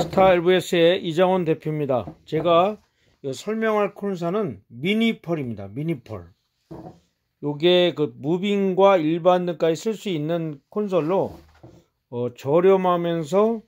스타 l 에스의 이장원 대표입니다. 제가 설명할 콘사는 미니펄입니다. 미니펄. 요게 그 무빙과 일반 등까지 쓸 수 있는 콘솔로 어, 저렴하면서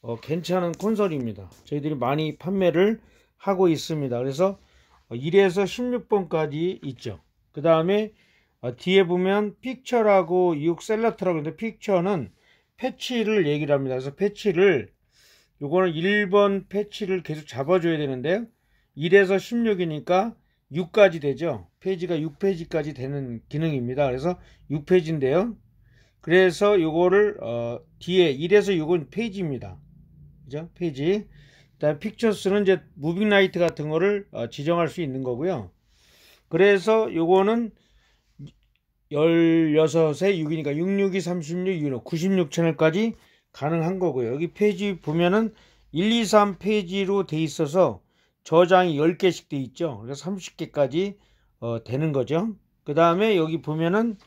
어, 괜찮은 콘솔입니다. 저희들이 많이 판매를 하고 있습니다. 그래서 1에서 16번까지 있죠. 그 다음에 어, 뒤에 보면 픽처라고 6셀렉트라고 있는데 픽처는 패치를 얘기를 합니다. 그래서 패치를 요거는 1번 패치를 계속 잡아줘야 되는데요. 1에서 16이니까 6까지 되죠. 페이지가 6페이지까지 되는 기능입니다. 그래서 6페이지인데요. 그래서 요거를 어, 뒤에 1에서 6은 페이지입니다. 그죠? 페이지. 그다음 픽처스는 이제 무빙 라이트 같은 거를 어, 지정할 수 있는 거고요. 그래서 요거는 16에 6이니까 6 6이 36, 6, 96 채널까지 가능한 거고요. 여기 페이지 보면은 1, 2, 3 페이지로 돼 있어서 저장이 10개씩 돼 있죠. 그래서 30개까지 어, 되는 거죠. 그 다음에 여기 보면은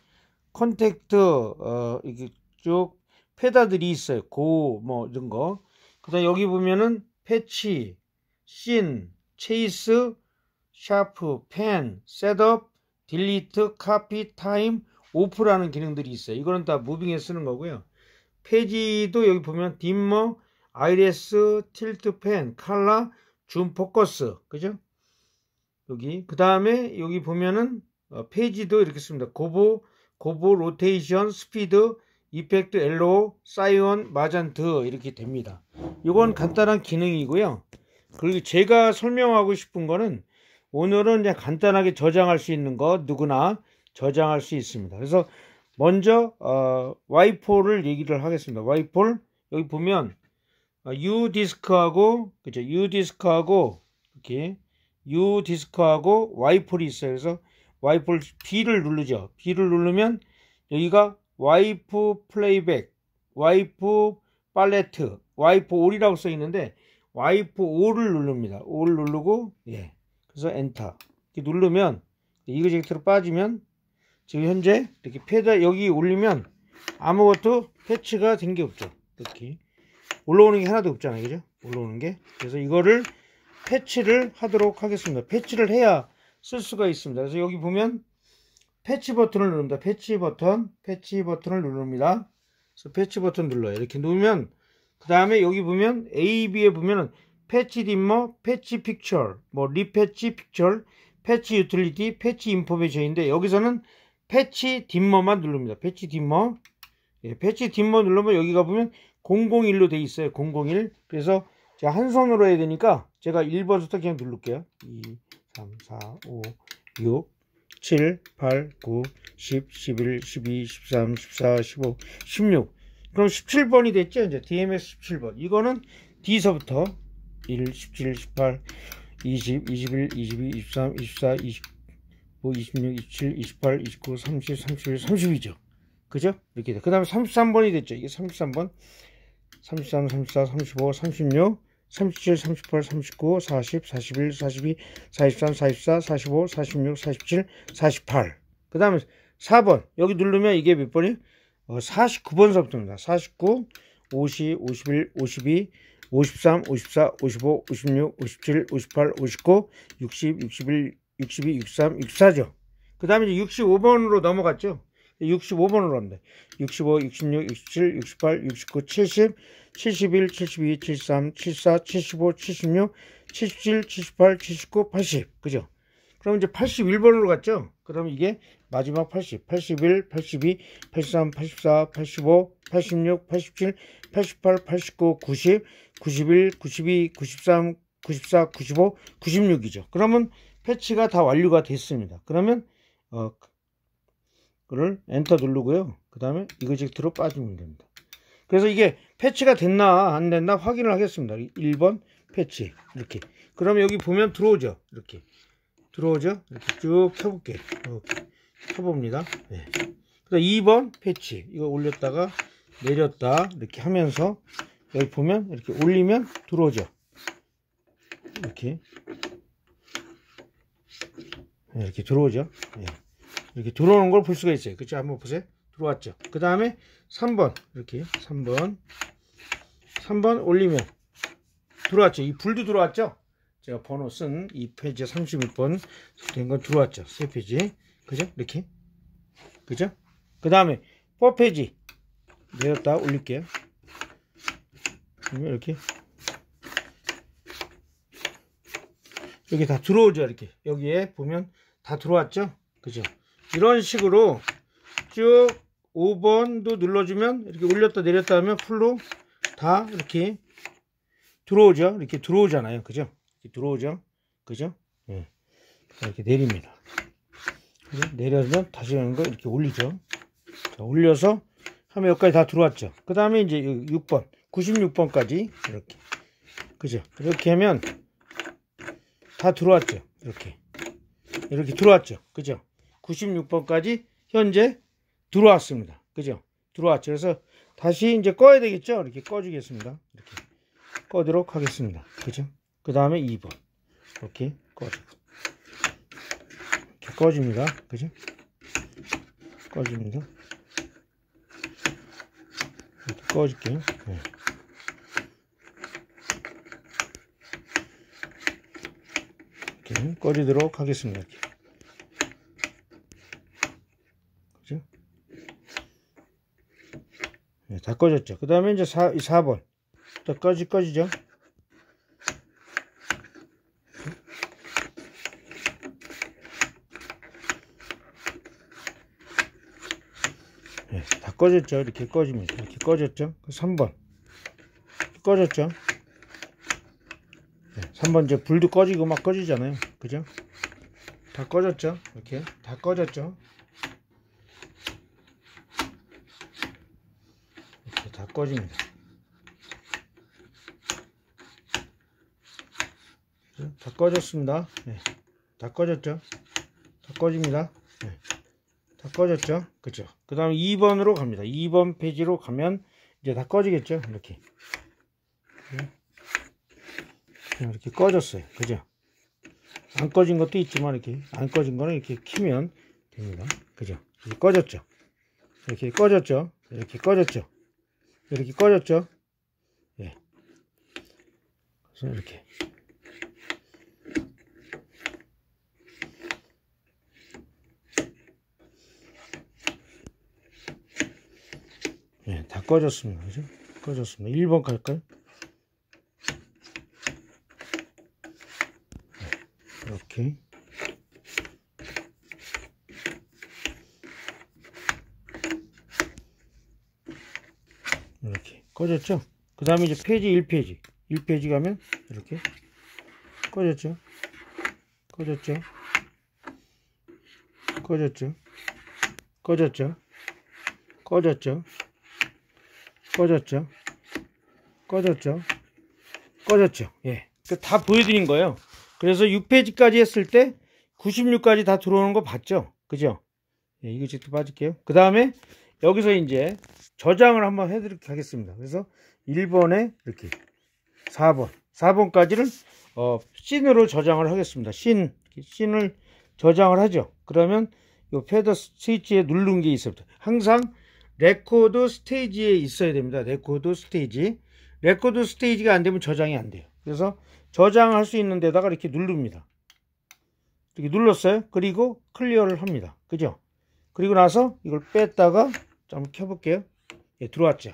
컨택트 어, 이게쭉 페다들이 있어요. 고 뭐 이런 거. 그다음 여기 보면은 패치, 씬, 체이스, 샤프, 펜, 셋업, 딜리트, 카피, 타임, 오프라는 기능들이 있어요. 이거는 다 무빙에 쓰는 거고요. 페이지도 여기 보면 딥 i 아이레스, 틸트 i 칼라, 줌 포커스 그죠? 여기 그 다음에 여기 보면은 어, 페이지도 이렇게 씁니다. 고보, 고보, 로테이션, 스피드, 이펙트, 엘로, 사이온, 마잔트 이렇게 됩니다. 이건 간단한 기능이고요. 그리고 제가 설명하고 싶은 거는 오늘은 그냥 간단하게 저장할 수 있는 거 누구나 저장할 수 있습니다. 그래서 먼저 어, Y4를 얘기를 하겠습니다. 와이폴 여기 보면 U 어, 디스크하고 그죠? U 디스크하고 이렇게 U 디스크하고 와이폴이 있어요. 그래서 와이폴 B를 누르죠. B를 누르면 여기가 와이프 플레이백, 와이프 팔레트, 와이프 올이라고 써 있는데 와이프 올을 누릅니다. 올 누르고 예. 그래서 엔터. 이렇게 누르면 이그젝트로 빠지면 지금 현재 이렇게 페달 여기 올리면 아무것도 패치가 된 게 없죠 이렇게 올라오는 게 하나도 없잖아요 그죠 올라오는 게 그래서 이거를 패치를 하도록 하겠습니다 패치를 해야 쓸 수가 있습니다 그래서 여기 보면 패치 버튼을 누릅니다 패치 버튼 패치 버튼을 누릅니다 그래서 패치 버튼 눌러요 이렇게 누르면 그 다음에 여기 보면 AB에 보면 패치 딥머, 패치 픽처, 뭐 리패치 픽처, 패치 유틸리티, 패치 인포메이션인데 여기서는 패치 뒷머만 누릅니다. 패치 뒷머. 예, 패치 뒷머 누르면 여기가 보면 001로 돼 있어요. 001. 그래서 제가 한 손으로 해야 되니까 제가 1번부터 그냥 누를게요. 2, 3, 4, 5, 6, 7, 8, 9, 10, 11, 12, 13, 14, 15, 16. 그럼 17번이 됐죠? 이제 DMS 17번. 이거는 D서부터 1, 17, 18, 20, 21, 22, 23, 24, 2 5뭐 26, 27, 28, 29, 30, 31, 32죠. 그죠? 이렇게 돼. 그 다음에 33번이 됐죠. 이게 33번. 33, 34, 35, 36, 37, 38, 39, 40, 41, 42, 43, 44, 45, 46, 47, 48. 그 다음에 4번. 여기 누르면 이게 몇 번이? 어, 49번서부터입니다. 49, 50, 51, 52, 53, 54, 55, 56, 57, 58, 59, 60, 61, 62, 63, 64죠. 그 다음에 이제 65번으로 넘어갔죠. 65번으로 합니다. 65, 66, 67, 68, 69, 70, 71, 72, 73, 74, 75, 76, 77, 78, 79, 80. 그죠? 그럼 이제 81번으로 갔죠? 그러면 이게 마지막 80, 81, 82, 83, 84, 85, 86, 87, 88, 89, 90, 91, 92, 93, 94, 95, 96이죠. 그러면 패치가 다 완료가 됐습니다. 그러면 어, 그걸 엔터 누르고요. 그 다음에 이거직 들어 빠지면 됩니다. 그래서 이게 패치가 됐나 안 됐나 확인을 하겠습니다. 1번 패치 이렇게 그럼 여기 보면 들어오죠. 이렇게 들어오죠. 이렇게 쭉 켜볼게. 이렇게 켜봅니다. 네. 그래서 2번 패치 이거 올렸다가 내렸다 이렇게 하면서 여기 보면 이렇게 올리면 들어오죠. 이렇게 예, 이렇게 들어오죠. 예. 이렇게 들어오는 걸 볼 수가 있어요. 그쵸? 한번 보세요. 들어왔죠. 그 다음에 3번. 이렇게 3번. 3번 올리면 들어왔죠. 이 불도 들어왔죠. 제가 번호 쓴 이 페이지 31번 된 건 들어왔죠. 세 페이지. 그죠? 이렇게. 그죠? 그 다음에 4페이지. 내렸다 올릴게요. 이렇게. 여기 다 들어오죠. 이렇게. 여기에 보면 다 들어왔죠? 그죠? 이런 식으로 쭉 5번도 눌러주면 이렇게 올렸다 내렸다 하면 풀로 다 이렇게 들어오죠? 이렇게 들어오잖아요. 그죠? 이렇게 들어오죠? 그죠? 예. 이렇게 내립니다. 내려면 다시 하는 거 이렇게 올리죠. 자, 올려서 하면 여기까지 다 들어왔죠. 그 다음에 이제 6번, 96번까지 이렇게. 그죠? 이렇게 하면 다 들어왔죠. 이렇게. 이렇게 들어왔죠. 그죠? 96번까지 현재 들어왔습니다. 그죠? 들어왔죠. 그래서 다시 이제 꺼야 되겠죠? 이렇게 꺼주겠습니다. 이렇게 꺼도록 하겠습니다. 그죠? 그 다음에 2번. 이렇게 꺼주고. 이렇게 꺼줍니다. 그죠? 꺼줍니다. 이렇게 꺼줄게요. 네. 이렇게 꺼리도록 하겠습니다. 이렇게. 그죠? 네, 다 꺼졌죠. 그 다음에 이제 4, 4번. 자, 꺼지, 꺼지죠. 예, 다 꺼졌죠. 이렇게 꺼집니다. 이렇게 꺼졌죠. 3번. 그 꺼졌죠. 3번 이제 불도 꺼지고 막 꺼지잖아요. 그죠? 다 꺼졌죠? 이렇게 다 꺼졌죠? 이렇게 다 꺼집니다. 다 꺼졌습니다. 네. 다 꺼졌죠? 다 꺼집니다. 네. 다 꺼졌죠? 그쵸그 다음 2번으로 갑니다. 2번 페이지로 가면 이제 다 꺼지겠죠? 이렇게. 네. 이렇게 꺼졌어요. 그죠? 안 꺼진 것도 있지만 이렇게 안 꺼진 거는 이렇게 키면 됩니다. 그죠? 이렇게 꺼졌죠? 이렇게 꺼졌죠? 이렇게 꺼졌죠? 이렇게 꺼졌죠? 예. 그래서 이렇게 예, 다 꺼졌습니다. 그죠? 꺼졌습니다. 1번 갈까요? 이렇게 이렇게 꺼졌죠 그 다음에 이제 페이지 1페이지 1페이지 가면 이렇게 꺼졌죠 꺼졌죠 꺼졌죠 꺼졌죠 꺼졌죠 꺼졌죠 꺼졌죠 꺼졌죠 예. 그러니까 다 보여드린 거예요 그래서 6페이지까지 했을 때 96까지 다 들어오는 거 봤죠? 그죠? 예, 이거 직접 빠질게요. 그 다음에 여기서 이제 저장을 한번 해드리도록 하겠습니다. 그래서 1번에 이렇게 4번, 4번까지를 어, 씬으로 저장을 하겠습니다. 씬, 씬을 저장을 하죠. 그러면 이 패드 스위치에 누른 게 있습니다. 항상 레코드 스테이지에 있어야 됩니다. 레코드 스테이지. 레코드 스테이지가 안 되면 저장이 안 돼요. 그래서 저장할 수 있는 데다가 이렇게 누릅니다. 이렇게 눌렀어요. 그리고 클리어를 합니다. 그죠? 그리고 나서 이걸 뺐다가 좀 켜볼게요. 예, 들어왔죠.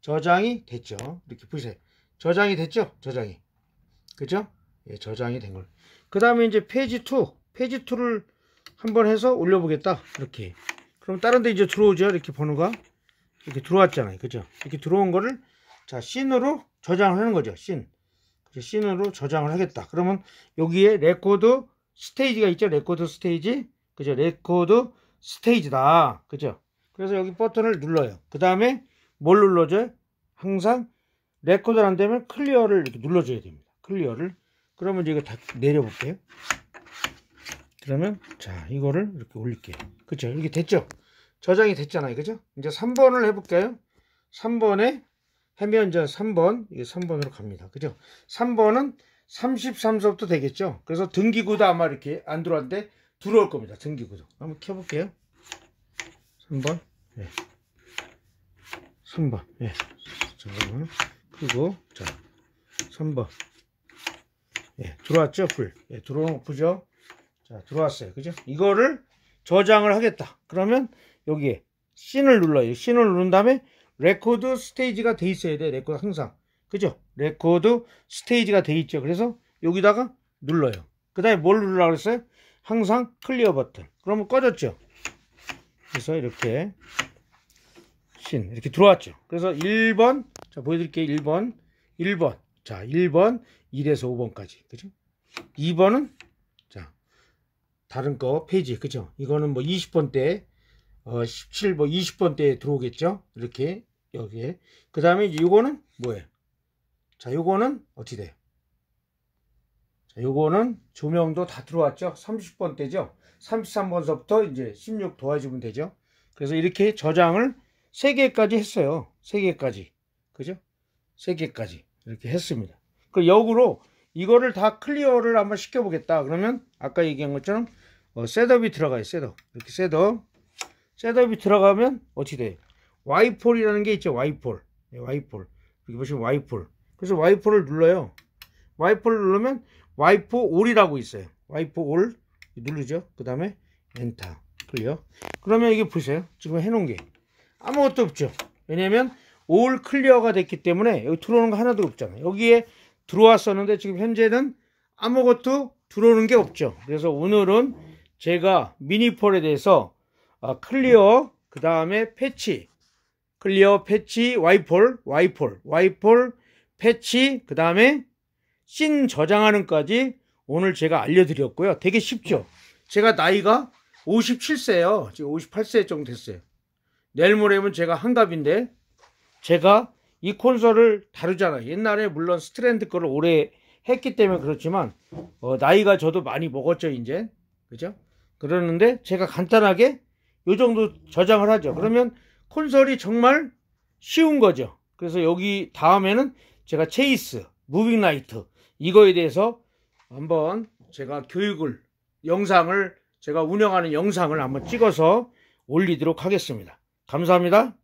저장이 됐죠. 이렇게 보세요. 저장이 됐죠? 저장이. 그죠? 예, 저장이 된 걸. 그 다음에 이제 페이지 2, 페이지 2를 한번 해서 올려보겠다. 이렇게. 그럼 다른 데 이제 들어오죠. 이렇게 번호가. 이렇게 들어왔잖아요. 그죠? 이렇게 들어온 거를 자, 씬으로 저장하는 거죠. 씬. 그 씬으로 저장을 하겠다. 그러면 여기에 레코드 스테이지가 있죠. 레코드 스테이지. 그죠. 레코드 스테이지다. 그죠. 그래서 여기 버튼을 눌러요. 그 다음에 뭘 눌러줘요? 항상 레코드 안 되면 클리어를 이렇게 눌러줘야 됩니다. 클리어를. 그러면 이거 다 내려볼게요. 그러면 자 이거를 이렇게 올릴게요. 그렇죠? 이렇게 됐죠? 저장이 됐잖아요. 그죠? 이제 3번을 해볼게요. 3번에 해면이 3번, 이게 3번으로 갑니다. 그죠? 3번은 33서부터 되겠죠? 그래서 등기구도 아마 이렇게 안 들어왔는데 들어올 겁니다. 등기구도. 한번 켜볼게요. 3번. 예. 3번. 예. 잠깐만. 그리고, 자, 3번. 예, 들어왔죠? 불. 예, 들어오는 불죠? 자, 들어왔어요. 그죠? 이거를 저장을 하겠다. 그러면 여기에 씬을 눌러요. 씬을 누른 다음에 레코드 스테이지가 돼 있어야 돼 레코드 항상 그죠 레코드 스테이지가 돼 있죠 그래서 여기다가 눌러요 그 다음에 뭘 누르라고 그랬어요 항상 클리어 버튼 그러면 꺼졌죠 그래서 이렇게 신 이렇게 들어왔죠 그래서 1번 자 보여드릴게요 1번 1번 자 1번 1에서 5번까지 그죠 2번은 자 다른 거 페이지 그죠 이거는 뭐 20번대 어 17번 20번대에 들어오겠죠 이렇게 여기에 그 다음에 이거는 뭐예요 자이거는 어떻게 돼요 자이거는 조명도 다 들어왔죠 30번대죠 33번서부터 이제 16 도와주면 되죠 그래서 이렇게 저장을 3개까지 했어요 3개까지 그죠 3개까지 이렇게 했습니다 그 역으로 이거를 다 클리어를 한번 시켜보겠다 그러면 아까 얘기한 것처럼 어, 셋업이 들어가요 셋업 이렇게 셋업 셋업이 들어가면 어떻게 돼요 와이폴이라는게 있죠. 와이폴와이폴 여기 예, 보시면 와이폴 그래서 와이폴을 눌러요. 와이폴을 누르면 와이포 올이라고 있어요. 와이포올 누르죠. 그 다음에 엔터. 클리어. 그러면 이게 보세요. 지금 해놓은 게 아무것도 없죠. 왜냐면 올 클리어가 됐기 때문에 여기 들어오는 거 하나도 없잖아요. 여기에 들어왔었는데 지금 현재는 아무것도 들어오는 게 없죠. 그래서 오늘은 제가 미니폴에 대해서 아, 클리어 그 다음에 패치 클리어 패치 와이폴 와이폴 와이폴 패치 그 다음에 씬 저장하는까지 오늘 제가 알려드렸고요 되게 쉽죠 음. 제가 나이가 57세예요 지금 58세 정도 됐어요 내일 모레면 제가 한갑인데 제가 이 콘솔을 다루잖아요 옛날에 물론 스트랜드 거를 오래 했기 때문에 그렇지만 어, 나이가 저도 많이 먹었죠 이제 그죠 그러는데 제가 간단하게 요 정도 저장을 하죠 그러면 콘솔이 정말 쉬운 거죠. 그래서 여기 다음에는 제가 체이스, 무빙 라이트 이거에 대해서 한번 제가 교육을 영상을 제가 운영하는 영상을 한번 찍어서 올리도록 하겠습니다. 감사합니다.